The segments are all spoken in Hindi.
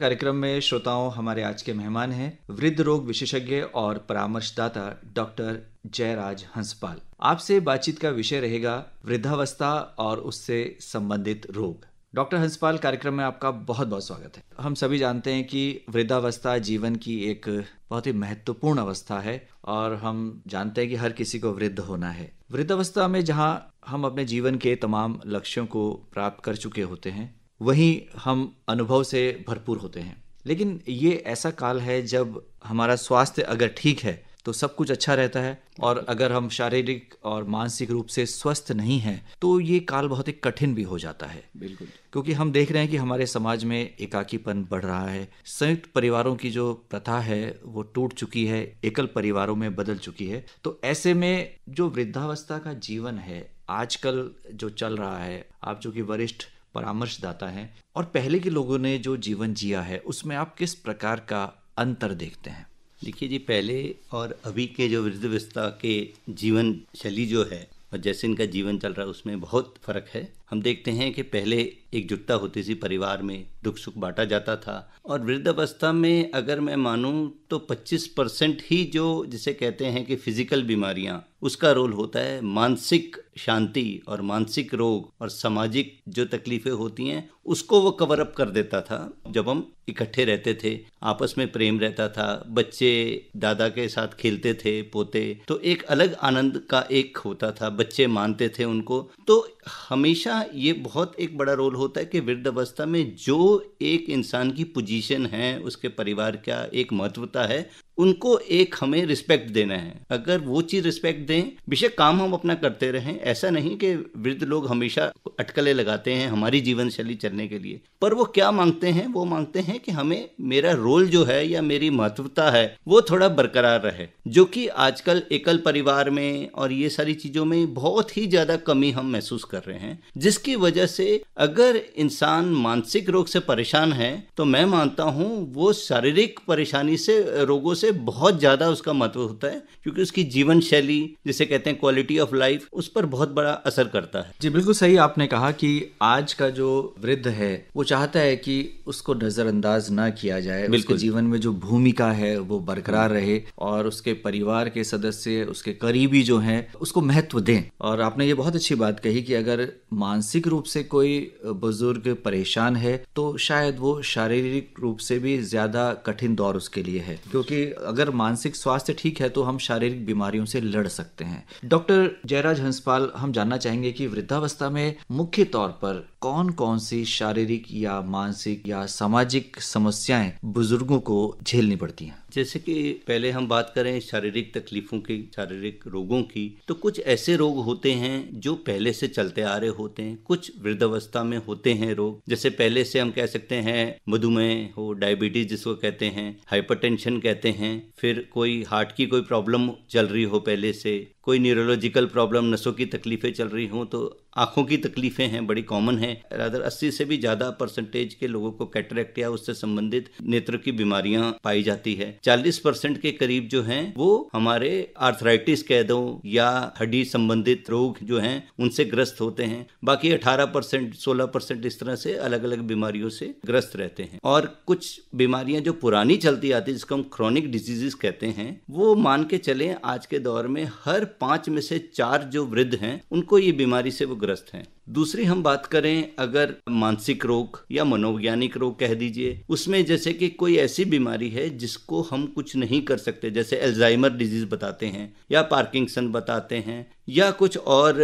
कार्यक्रम में श्रोताओं हमारे आज के मेहमान हैं वृद्ध रोग विशेषज्ञ और परामर्शदाता डॉक्टर जयराज हंसपाल आपसे बातचीत का विषय रहेगा वृद्धावस्था और उससे संबंधित रोग डॉक्टर हंसपाल कार्यक्रम में आपका बहुत बहुत स्वागत है हम सभी जानते हैं कि वृद्धावस्था जीवन की एक बहुत ही महत्वपूर्ण अवस्था है और हम जानते हैं कि हर किसी को वृद्ध होना है वृद्धावस्था में जहाँ हम अपने जीवन के तमाम लक्ष्यों को प्राप्त कर चुके होते हैं वहीं हम अनुभव से भरपूर होते हैं लेकिन ये ऐसा काल है जब हमारा स्वास्थ्य अगर ठीक है तो सब कुछ अच्छा रहता है और अगर हम शारीरिक और मानसिक रूप से स्वस्थ नहीं हैं तो ये काल बहुत ही कठिन भी हो जाता है बिल्कुल क्योंकि हम देख रहे हैं कि हमारे समाज में एकाकीपन बढ़ रहा है संयुक्त परिवारों की जो प्रथा है वो टूट चुकी है एकल परिवारों में बदल चुकी है तो ऐसे में जो वृद्धावस्था का जीवन है आजकल जो चल रहा है आप जो वरिष्ठ परामर्शदाता हैं और पहले के लोगों ने जो जीवन जिया है उसमें आप किस प्रकार का अंतर देखते हैं देखिए जी पहले और अभी के जो वृद्धावस्था व्यवस्था के जीवन शैली जो है और जैसे इनका जीवन चल रहा है उसमें बहुत फ़र्क है हम देखते हैं कि पहले एकजुटता होती थी परिवार में दुख सुख बांटा जाता था और वृद्धावस्था में अगर मैं मानूं तो 25 परसेंट ही जो जिसे कहते हैं कि फिजिकल बीमारियां उसका रोल होता है मानसिक शांति और मानसिक रोग और सामाजिक जो तकलीफें होती हैं उसको वो कवर अप कर देता था जब हम इकट्ठे रहते थे आपस में प्रेम रहता था बच्चे दादा के साथ खेलते थे पोते तो एक अलग आनंद का एक होता था बच्चे मानते थे उनको तो हमेशा ये बहुत एक बड़ा रोल होता है कि वृद्धावस्था में जो एक इंसान की पोजीशन है उसके परिवार का एक महत्वता है उनको एक हमें रिस्पेक्ट देना है अगर वो चीज रिस्पेक्ट दें बेशक काम हम अपना करते रहें ऐसा नहीं कि वृद्ध लोग हमेशा अटकलें लगाते हैं हमारी जीवन शैली चलने के लिए पर वो क्या मांगते हैं वो मांगते हैं कि हमें मेरा रोल जो है या मेरी महत्वता है वो थोड़ा बरकरार रहे जो कि आजकल एकल परिवार में और ये सारी चीजों में बहुत ही ज्यादा कमी हम महसूस कर रहे हैं जिसकी वजह से अगर इंसान मानसिक रोग से परेशान है तो मैं मानता हूँ वो शारीरिक परेशानी से रोगों से से बहुत ज़्यादा उसका महत्व होता है क्योंकि उसकी जीवन शैली जिसे कहते हैं क्वालिटी ऑफ लाइफ उस पर बहुत बड़ा असर करता है जी बिल्कुल सही आपने कहा कि आज का जो वृद्ध है वो चाहता है कि उसको नज़रअंदाज ना किया जाए बिल्कुल उसके जीवन में जो भूमिका है वो बरकरार रहे और उसके परिवार के सदस्य उसके करीबी जो है उसको महत्व दें और आपने ये बहुत अच्छी बात कही कि अगर मानसिक रूप से कोई बुजुर्ग परेशान है तो शायद वो शारीरिक रूप से भी ज्यादा कठिन दौर उसके लिए है क्योंकि अगर मानसिक स्वास्थ्य ठीक है तो हम शारीरिक बीमारियों से लड़ सकते हैं डॉक्टर जयराज हंसपाल हम जानना चाहेंगे कि वृद्धावस्था में मुख्य तौर पर कौन कौन सी शारीरिक या मानसिक या सामाजिक समस्याएं बुजुर्गों को झेलनी पड़ती हैं जैसे कि पहले हम बात करें शारीरिक तकलीफों की शारीरिक रोगों की तो कुछ ऐसे रोग होते हैं जो पहले से चलते आ रहे होते हैं कुछ वृद्धावस्था में होते हैं रोग जैसे पहले से हम कह सकते हैं मधुमेह हो डायबिटीज जिसको कहते हैं हाइपरटेंशन कहते हैं फिर कोई हार्ट की कोई प्रॉब्लम चल रही हो पहले से कोई न्यूरोलॉजिकल प्रॉब्लम नसों की तकलीफ़ें चल रही हों तो आंखों की तकलीफ़ें हैं बड़ी कॉमन है रादर 80 से भी ज़्यादा परसेंटेज के लोगों को कैटरेक्ट या उससे संबंधित नेत्र की बीमारियां पाई जाती है 40 परसेंट के करीब जो हैं वो हमारे आर्थराइटिस कह दो या हड्डी संबंधित रोग जो हैं उनसे ग्रस्त होते हैं बाकी 18 परसेंट सोलह परसेंट इस तरह से अलग अलग बीमारियों से ग्रस्त रहते हैं और कुछ बीमारियां जो पुरानी चलती आती है जिसको हम क्रॉनिक डिजीजेस कहते हैं वो मान के चले आज के दौर में हर पांच में से चार जो वृद्ध हैं उनको ये बीमारी से वो ग्रस्त हैं दूसरी हम बात करें अगर मानसिक रोग या मनोवैज्ञानिक रोग कह दीजिए उसमें जैसे कि कोई ऐसी बीमारी है जिसको हम कुछ नहीं कर सकते जैसे एल्जाइमर डिजीज बताते हैं या पार्किंसन बताते हैं या कुछ और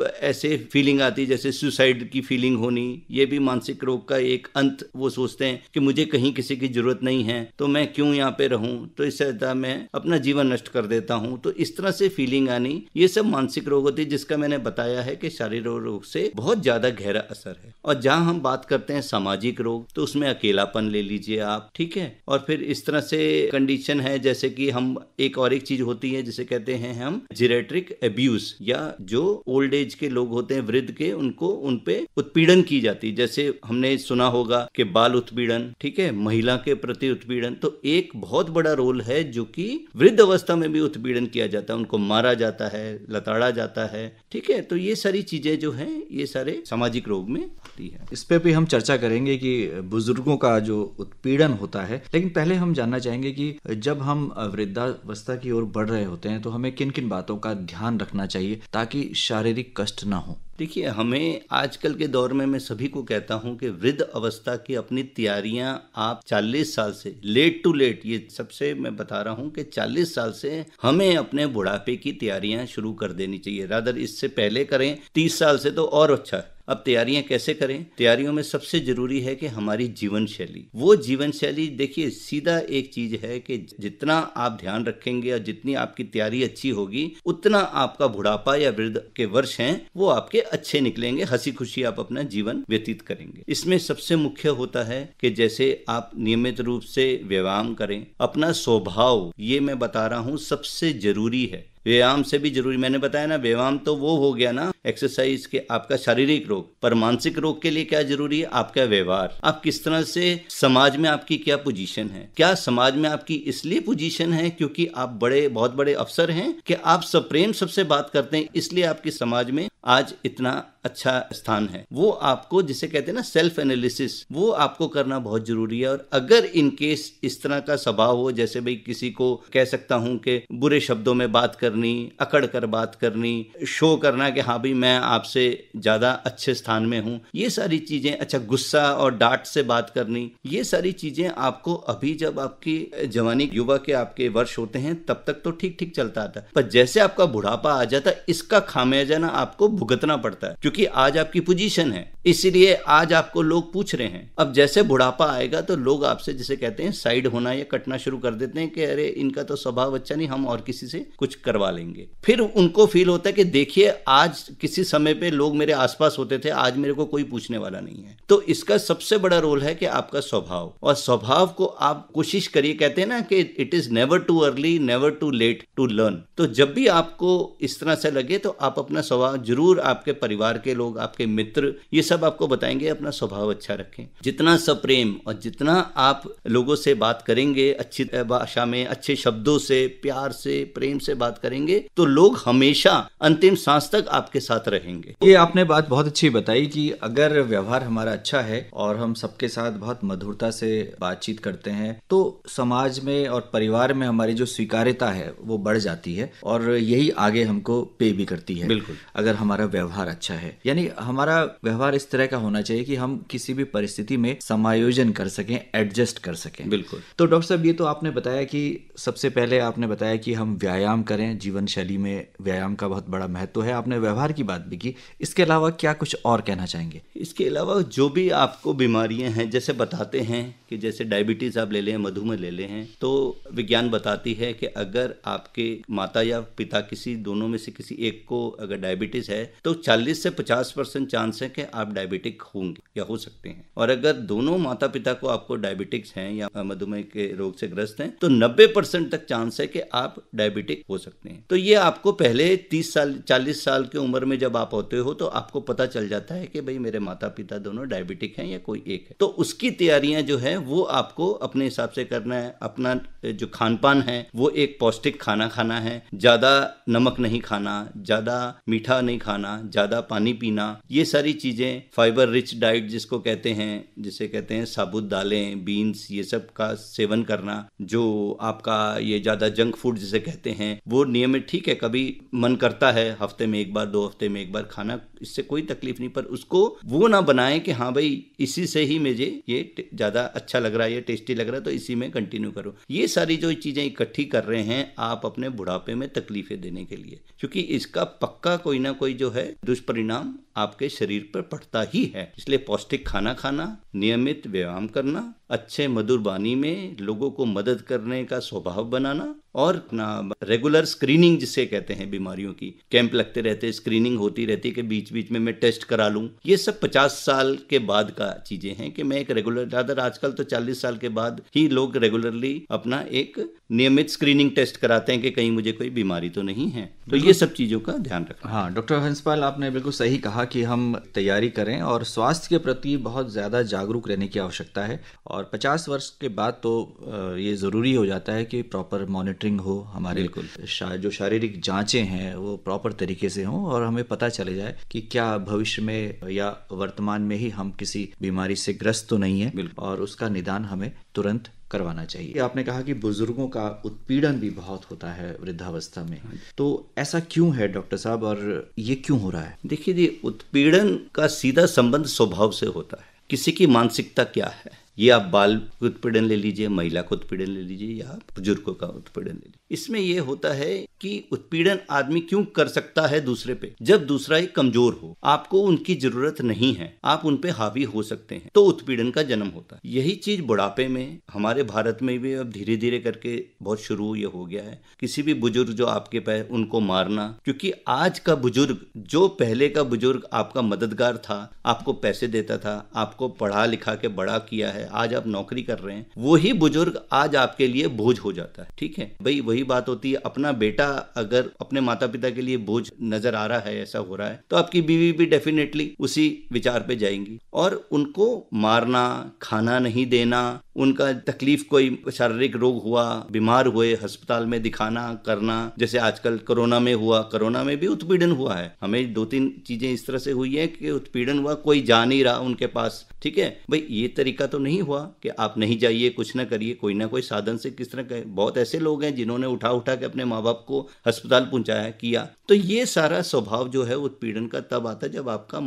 ऐसे फीलिंग आती जैसे सुसाइड की फीलिंग होनी ये भी मानसिक रोग का एक अंत वो सोचते हैं कि मुझे कहीं किसी की जरूरत नहीं है तो मैं क्यों यहाँ पे रहूं तो इससे ज्यादा मैं अपना जीवन नष्ट कर देता हूँ तो इस तरह से फीलिंग आनी ये सब मानसिक रोग होती है जिसका मैंने बताया है कि शारीरिक रोग से बहुत ज्यादा गहरा असर है और जहाँ हम बात करते हैं सामाजिक रोग तो उसमें अकेलापन ले लीजिए आप ठीक है और फिर इस तरह से कंडीशन है जैसे कि हम एक और एक चीज होती है जिसे कहते हैं हम जिरेट्रिक एब्यूज या जो ओल्ड एज के लोग होते हैं वृद्ध के उनको उनपे उत्पीड़न की जाती है जैसे हमने सुना होगा कि बाल उत्पीड़न ठीक है महिला के प्रति उत्पीड़न तो एक बहुत बड़ा रोल है जो कि वृद्ध अवस्था में भी उत्पीड़न किया जाता है उनको मारा जाता है लताड़ा जाता है ठीक है तो ये सारी चीजें जो है ये सारे सामाजिक रोग में आती है इस पे भी हम चर्चा करेंगे कि बुजुर्गों का जो उत्पीड़न होता है लेकिन पहले हम जानना चाहेंगे कि जब हम वृद्धावस्था की ओर बढ़ रहे होते हैं तो हमें किन किन बातों का ध्यान रखना चाहिए ताकि शारीरिक कष्ट ना हो देखिए हमें आजकल के दौर में मैं सभी को कहता हूँ कि वृद्ध अवस्था की अपनी तैयारियां आप 40 साल से लेट टू लेट ये सबसे मैं बता रहा हूं कि 40 साल से हमें अपने बुढ़ापे की तैयारियां शुरू कर देनी चाहिए रादर इससे पहले करें 30 साल से तो और अच्छा है अब तैयारियां कैसे करें तैयारियों में सबसे जरूरी है कि हमारी जीवन शैली वो जीवन शैली देखिए सीधा एक चीज है कि जितना आप ध्यान रखेंगे और जितनी आपकी तैयारी अच्छी होगी उतना आपका बुढ़ापा या वृद्ध के वर्ष हैं वो आपके अच्छे निकलेंगे हंसी खुशी आप अपना जीवन व्यतीत करेंगे इसमें सबसे मुख्य होता है कि जैसे आप नियमित रूप से व्यायाम करें अपना स्वभाव ये मैं बता रहा हूँ सबसे जरूरी है व्यायाम से भी जरूरी मैंने बताया ना व्यायाम तो वो हो गया ना एक्सरसाइज के आपका शारीरिक रोग पर मानसिक रोग के लिए क्या जरूरी है आपका व्यवहार आप किस तरह से समाज में आपकी क्या पोजीशन है क्या समाज में आपकी इसलिए पोजीशन है क्योंकि आप बड़े बहुत बड़े अफसर हैं कि आप सब प्रेम सबसे बात करते हैं इसलिए आपकी समाज में आज इतना अच्छा स्थान है वो आपको जिसे कहते हैं ना सेल्फ एनालिसिस वो आपको करना बहुत जरूरी है और अगर इन केस इस तरह का स्वभाव हो जैसे भाई किसी को कह सकता हूँ कि बुरे शब्दों में बात करनी अकड़ कर बात करनी शो करना कि हाँ भाई मैं आपसे ज्यादा अच्छे स्थान में हूँ ये सारी चीजें अच्छा गुस्सा और डांट से बात करनी ये सारी चीजें आपको अभी जब आपकी जवानी युवा के आपके वर्ष होते हैं तब तक तो ठीक ठीक चलता आता पर जैसे आपका बुढ़ापा आ जाता इसका खामियाजा ना आपको भुगतना पड़ता है क्योंकि आज आपकी पोजीशन है इसीलिए आज आपको लोग पूछ रहे हैं अब जैसे बुढ़ापा आएगा तो लोग आपसे जैसे कहते हैं साइड होना या कटना शुरू कर देते हैं कि अरे इनका तो स्वभाव अच्छा नहीं हम और किसी से कुछ करवा लेंगे फिर उनको फील होता है कि देखिए आज किसी समय पे लोग मेरे आसपास होते थे आज मेरे को कोई पूछने वाला नहीं है तो इसका सबसे बड़ा रोल है कि आपका स्वभाव और स्वभाव को आप कोशिश करिए कहते हैं ना कि it is never too early never too late to learn तो जब भी आपको इस तरह से लगे तो आप अपना स्वभाव जरूर ज़रूर आपके परिवार के लोग आपके मित्र ये सब आपको बताएंगे अपना स्वभाव अच्छा रखें जितना सप्रेम और जितना आप लोगों से बात करेंगे अच्छी भाषा में अच्छे शब्दों से प्यार से प्रेम से बात करेंगे तो लोग हमेशा अंतिम सांस तक आपके साथ रहेंगे ये आपने बात बहुत अच्छी बताई कि अगर व्यवहार हमारा अच्छा है और हम सबके साथ बहुत मधुरता से बातचीत करते हैं तो समाज में और परिवार में हमारी जो स्वीकार्यता है वो बढ़ जाती है और यही आगे हमको पे भी करती है बिल्कुल अगर हमारे हमारा व्यवहार अच्छा है यानी हमारा व्यवहार इस तरह का होना चाहिए कि हम किसी भी परिस्थिति में समायोजन कर सकें एडजस्ट कर सकें बिल्कुल तो डॉक्टर साहब ये तो आपने बताया कि सबसे पहले आपने बताया कि हम व्यायाम करें जीवन शैली में व्यायाम का बहुत बड़ा महत्व है आपने व्यवहार की बात भी की इसके अलावा क्या कुछ और कहना चाहेंगे इसके अलावा जो भी आपको बीमारियां हैं जैसे बताते हैं कि जैसे डायबिटीज़ आप ले लें मधुमेह ले लें तो विज्ञान बताती है कि अगर आपके माता या पिता किसी दोनों में से किसी एक को अगर डायबिटीज़ है तो 40 से 50 परसेंट चांस है कि आप डायबिटिक होंगे या हो सकते हैं और अगर दोनों माता पिता को आपको डायबिटिक्स हैं या मधुमेह के रोग से ग्रस्त हैं तो 90 परसेंट तक चांस है कि आप डायबिटिक हो सकते हैं तो ये आपको पहले 30 साल चालीस साल की उम्र में जब आप होते हो तो आपको पता चल जाता है कि भाई मेरे माता पिता दोनों डायबिटिक हैं या कोई एक है तो उसकी तैयारियां जो है वो आपको अपने हिसाब से करना है अपना जो खान पान है वो एक पौष्टिक खाना खाना है ज्यादा नमक नहीं खाना ज्यादा मीठा नहीं खाना ज़्यादा पानी पीना ये सारी चीज़ें फाइबर रिच डाइट जिसको कहते हैं जिसे कहते हैं साबुत दालें बीन्स ये सब का सेवन करना जो आपका ये ज़्यादा जंक फूड जिसे कहते हैं वो नियमित ठीक है कभी मन करता है हफ्ते में एक बार दो हफ्ते में एक बार खाना इससे कोई तकलीफ नहीं पर उसको वो ना बनाए कि हाँ भाई इसी से ही मुझे ये ज़्यादा अच्छा लग रहा है ये टेस्टी लग रहा है तो इसी में कंटिन्यू करो ये सारी जो चीज़ें इकट्ठी कर रहे हैं आप अपने बुढ़ापे में तकलीफें देने के लिए क्योंकि इसका पक्का कोई ना कोई जो है दुष्परिणाम आपके शरीर पर पड़ता ही है इसलिए पौष्टिक खाना खाना नियमित व्यायाम करना अच्छे मधुर वाणी में लोगों को मदद करने का स्वभाव बनाना और अपना रेगुलर स्क्रीनिंग जिसे कहते हैं बीमारियों की कैंप लगते रहते स्क्रीनिंग होती रहती कि बीच बीच में मैं टेस्ट करा लूं ये सब 50 साल के बाद का चीज़ें हैं कि मैं एक रेगुलर ज़्यादा आजकल तो 40 साल के बाद ही लोग रेगुलरली अपना एक नियमित स्क्रीनिंग टेस्ट कराते हैं कि कहीं मुझे कोई बीमारी तो नहीं है तो ये सब चीज़ों का ध्यान रखना हाँ डॉक्टर हंसपाल आपने बिल्कुल सही कहा कि हम तैयारी करें और स्वास्थ्य के प्रति बहुत ज़्यादा जागरूक रहने की आवश्यकता है और 50 वर्ष के बाद तो ये ज़रूरी हो जाता है कि प्रॉपर मॉनिटरिंग हो हमारे शा, जो शारीरिक जांचें हैं वो प्रॉपर तरीके से हों और हमें पता चले जाए कि क्या भविष्य में या वर्तमान में ही हम किसी बीमारी से ग्रस्त तो नहीं है और उसका निदान हमें तुरंत करवाना चाहिए आपने कहा कि बुजुर्गों का उत्पीड़न भी बहुत होता है वृद्धावस्था में तो ऐसा क्यों है डॉक्टर साहब और ये क्यों हो रहा है देखिए जी उत्पीड़न का सीधा संबंध स्वभाव से होता है किसी की मानसिकता क्या है ये आप बाल उत्पीड़न ले लीजिए महिला को उत्पीड़न ले लीजिए या बुजुर्गों का उत्पीड़न ले लीजिए इसमें यह होता है कि उत्पीड़न आदमी क्यों कर सकता है दूसरे पे जब दूसरा ही कमजोर हो आपको उनकी जरूरत नहीं है आप उन पे हावी हो सकते हैं तो उत्पीड़न का जन्म होता है यही चीज बुढ़ापे में हमारे भारत में भी अब धीरे धीरे करके बहुत शुरू ये हो गया है किसी भी बुजुर्ग जो आपके पे उनको मारना क्योंकि आज का बुजुर्ग जो पहले का बुजुर्ग आपका मददगार था आपको पैसे देता था आपको पढ़ा लिखा के बड़ा किया है आज आप नौकरी कर रहे हैं वही बुजुर्ग आज आपके लिए बोझ हो जाता है ठीक है भाई वही बात होती है अपना बेटा अगर अपने माता पिता के लिए बोझ नजर आ रहा है ऐसा हो रहा है तो आपकी बीवी भी डेफिनेटली उसी विचार पे जाएंगी और उनको मारना खाना नहीं देना उनका तकलीफ कोई शारीरिक रोग हुआ बीमार हुए अस्पताल में दिखाना करना जैसे आजकल कोरोना में हुआ कोरोना में भी उत्पीड़न हुआ है हमें दो तीन चीजें इस तरह से हुई है कि उत्पीड़न हुआ कोई जा नहीं रहा उनके पास ठीक है भाई ये तरीका तो नहीं हुआ कि आप नहीं जाइए कुछ ना करिए कोई ना कोई साधन से किस तरह बहुत ऐसे लोग हैं जिन्होंने उन्होंने उठा उठा के अपने माँ बाप को अस्पताल पहुँचाया किया तो ये सारा स्वभाव जो है उत्पीड़न का तब आता है जब आपका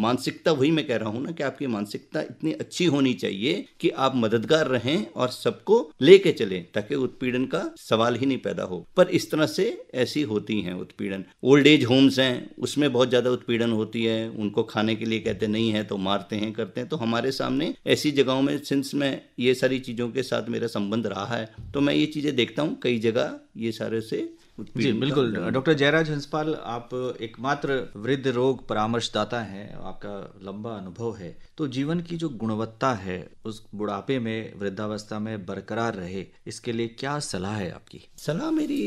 मानसिकता वही मैं कह रहा हूँ ना कि आपकी मानसिकता इतनी अच्छी होनी चाहिए कि आप मददगार रहें और सबको लेके चलें ताकि उत्पीड़न का सवाल ही नहीं पैदा हो पर इस तरह से ऐसी होती हैं उत्पीड़न ओल्ड एज होम्स हैं उसमें बहुत ज़्यादा उत्पीड़न होती है उनको खाने के लिए कहते नहीं है तो मारते हैं करते हैं तो हमारे सामने ऐसी जगहों में सिंस मैं ये सारी चीज़ों के साथ मेरा संबंध रहा है तो मैं ये चीज़ें देखता हूँ कई जगह ये सारे से जी बिल्कुल डॉक्टर जयराज हंसपाल आप एकमात्र वृद्ध रोग परामर्शदाता हैं आपका लंबा अनुभव है तो जीवन की जो गुणवत्ता है उस बुढ़ापे में वृद्धावस्था में बरकरार रहे इसके लिए क्या सलाह है आपकी सलाह मेरी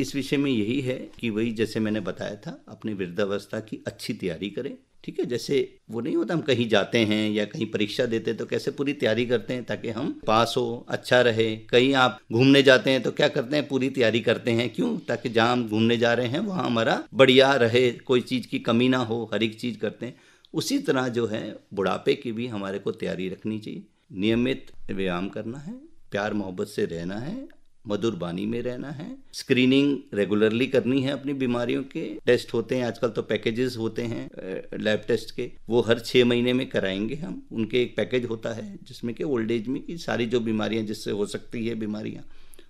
इस विषय में यही है कि वही जैसे मैंने बताया था अपनी वृद्धावस्था की अच्छी तैयारी करें ठीक है जैसे वो नहीं होता हम कहीं जाते हैं या कहीं परीक्षा देते हैं तो कैसे पूरी तैयारी करते हैं ताकि हम पास हो अच्छा रहे कहीं आप घूमने जाते हैं तो क्या करते हैं पूरी तैयारी करते हैं क्यों ताकि जहाँ हम घूमने जा रहे हैं वहाँ हमारा बढ़िया रहे कोई चीज़ की कमी ना हो हर एक चीज़ करते हैं उसी तरह जो है बुढ़ापे की भी हमारे को तैयारी रखनी चाहिए नियमित व्यायाम करना है प्यार मोहब्बत से रहना है मधुर बानी में रहना है स्क्रीनिंग रेगुलरली करनी है अपनी बीमारियों के टेस्ट होते हैं आजकल तो पैकेजेस होते हैं लैब टेस्ट के वो हर छः महीने में कराएंगे हम उनके एक पैकेज होता है जिसमें कि ओल्ड एज में की सारी जो बीमारियां जिससे हो सकती है बीमारियां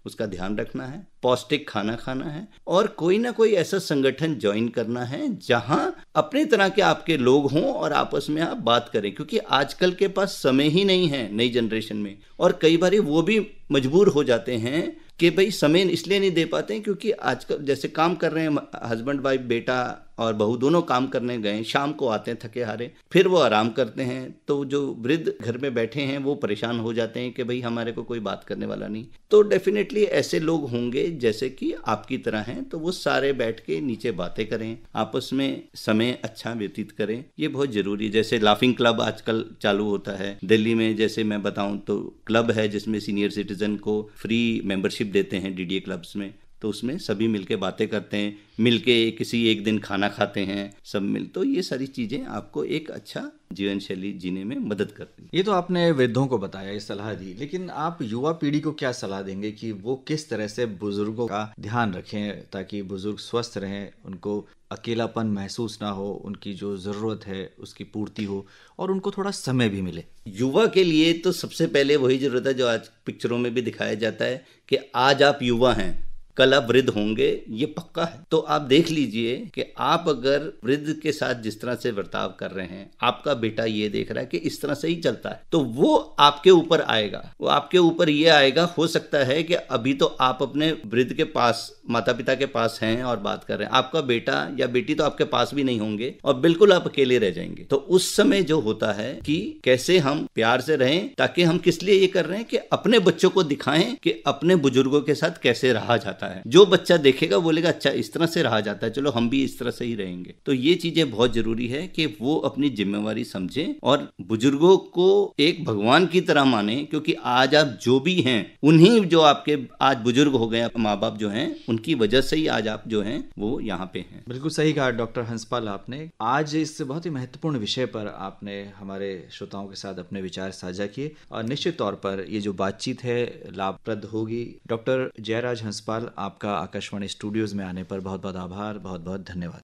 उसका ध्यान रखना है पौष्टिक खाना खाना है और कोई ना कोई ऐसा संगठन ज्वाइन करना है जहां अपने तरह के आपके लोग हों और आपस में आप बात करें क्योंकि आजकल के पास समय ही नहीं है नई जनरेशन में और कई बार वो भी मजबूर हो जाते हैं कि भाई समय इसलिए नहीं दे पाते हैं क्योंकि आजकल जैसे काम कर रहे हैं हस्बैंड वाइफ बेटा और बहू दोनों काम करने गए शाम को आते हैं थके हारे फिर वो आराम करते हैं तो जो वृद्ध घर में बैठे हैं वो परेशान हो जाते हैं कि भाई हमारे को कोई बात करने वाला नहीं तो डेफिनेटली ऐसे लोग होंगे जैसे कि आपकी तरह हैं तो वो सारे बैठ के नीचे बातें करें आपस में समय अच्छा व्यतीत करें ये बहुत जरूरी जैसे लाफिंग क्लब आजकल चालू होता है दिल्ली में जैसे मैं बताऊं तो क्लब है जिसमें सीनियर सिटीजन को फ्री मेंबरशिप देते हैं डीडीए क्लब्स में तो उसमें सभी मिलके बातें करते हैं मिलके किसी एक दिन खाना खाते हैं सब मिल तो ये सारी चीज़ें आपको एक अच्छा जीवन शैली जीने में मदद करती है ये तो आपने वृद्धों को बताया ये सलाह दी लेकिन आप युवा पीढ़ी को क्या सलाह देंगे कि वो किस तरह से बुजुर्गों का ध्यान रखें ताकि बुजुर्ग स्वस्थ रहें उनको अकेलापन महसूस ना हो उनकी जो ज़रूरत है उसकी पूर्ति हो और उनको थोड़ा समय भी मिले युवा के लिए तो सबसे पहले वही ज़रूरत है जो आज पिक्चरों में भी दिखाया जाता है कि आज आप युवा हैं कला वृद्ध होंगे ये पक्का है तो आप देख लीजिए कि आप अगर वृद्ध के साथ जिस तरह से बर्ताव कर रहे हैं आपका बेटा ये देख रहा है कि इस तरह से ही चलता है तो वो आपके ऊपर आएगा वो आपके ऊपर ये आएगा हो सकता है कि अभी तो आप अपने वृद्ध के पास माता पिता के पास हैं और बात कर रहे हैं आपका बेटा या बेटी तो आपके पास भी नहीं होंगे और बिल्कुल आप अकेले रह जाएंगे तो उस समय जो होता है कि कैसे हम प्यार से रहें ताकि हम किस लिए ये कर रहे हैं कि अपने बच्चों को दिखाएं कि अपने बुजुर्गों के साथ कैसे रहा जाता है जाता है जो बच्चा देखेगा बोलेगा अच्छा इस तरह से रहा जाता है चलो हम भी इस तरह से ही रहेंगे तो ये चीजें बहुत जरूरी है कि वो अपनी जिम्मेवारी समझे और बुजुर्गों को एक भगवान की तरह माने क्योंकि आज आप जो भी हैं उन्हीं जो आपके आज बुजुर्ग हो गए माँ बाप जो हैं उनकी वजह से ही आज आप जो हैं वो यहाँ पे हैं बिल्कुल सही कहा डॉक्टर हंसपाल आपने आज इस बहुत ही महत्वपूर्ण विषय पर आपने हमारे श्रोताओं के साथ अपने विचार साझा किए और निश्चित तौर पर ये जो बातचीत है लाभप्रद होगी डॉक्टर जयराज हंसपाल आपका आकाशवाणी स्टूडियोज़ में आने पर बहुत बहुत आभार बहुत बहुत धन्यवाद